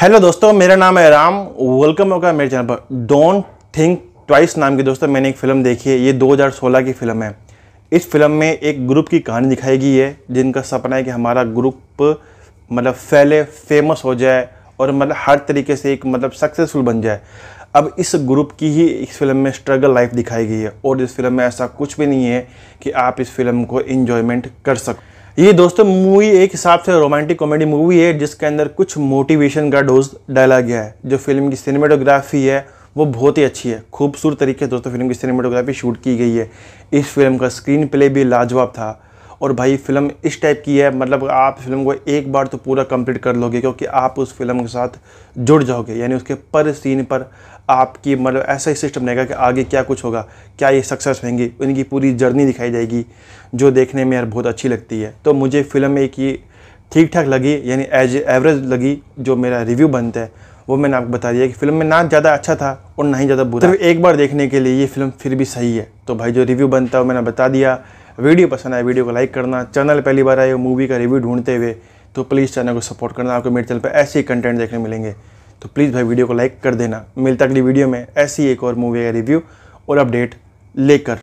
hello दोस्तों मेरा नाम है राम वेलकम होगा मेरे चैनल पर डोंट थिंक ट्वाइस नाम की दोस्तों मैंने एक फ़िल्म देखी है ये 2016 की फ़िल्म है इस फिल्म में एक ग्रुप की कहानी दिखाई गई है जिनका सपना है कि हमारा ग्रुप मतलब फैले फेमस हो जाए और मतलब हर तरीके से एक मतलब सक्सेसफुल बन जाए अब इस ग्रुप की ही इस फिल्म में स्ट्रगल लाइफ दिखाई गई है और इस फिल्म में ऐसा कुछ भी नहीं है कि आप इस फिल्म को इन्जॉयमेंट कर सकते ये दोस्तों मूवी एक हिसाब से रोमांटिक कॉमेडी मूवी है जिसके अंदर कुछ मोटिवेशन का डोज डाला गया है जो फिल्म की सिनेमेटोग्राफी है वो बहुत ही अच्छी है खूबसूरत तरीके से दोस्तों फिल्म की सिनेमेटोग्राफी शूट की गई है इस फिल्म का स्क्रीन प्ले भी लाजवाब था और भाई फिल्म इस टाइप की है मतलब आप फिल्म को एक बार तो पूरा कंप्लीट कर लोगे क्योंकि आप उस फिल्म के साथ जुड़ जाओगे यानी उसके पर सीन पर आपकी मतलब ऐसा ही सिस्टम रहेगा कि आगे क्या कुछ होगा क्या ये सक्सेस होंगे इनकी पूरी जर्नी दिखाई जाएगी जो देखने में यार बहुत अच्छी लगती है तो मुझे फिल्म एक ही ठीक ठाक लगी यानी एज एवरेज लगी जो मेरा रिव्यू बनता है वो मैंने आपको बता दिया कि फिल्म में ना ज़्यादा अच्छा था और ना ही ज़्यादा बुरा तो एक बार देखने के लिए ये फिल्म फिर भी सही है तो भाई जो रिव्यू बनता है वो मैंने बता दिया वीडियो पसंद आए वीडियो को लाइक करना चैनल पहली बार आए मूवी का रिव्यू ढूंढते हुए तो प्लीज़ चैनल को सपोर्ट करना आपको मेरे चैनल पर ऐसे ही कंटेंट देखने मिलेंगे तो प्लीज़ भाई वीडियो को लाइक कर देना मिलता अगली वीडियो में ऐसी एक और मूवी का रिव्यू और अपडेट लेकर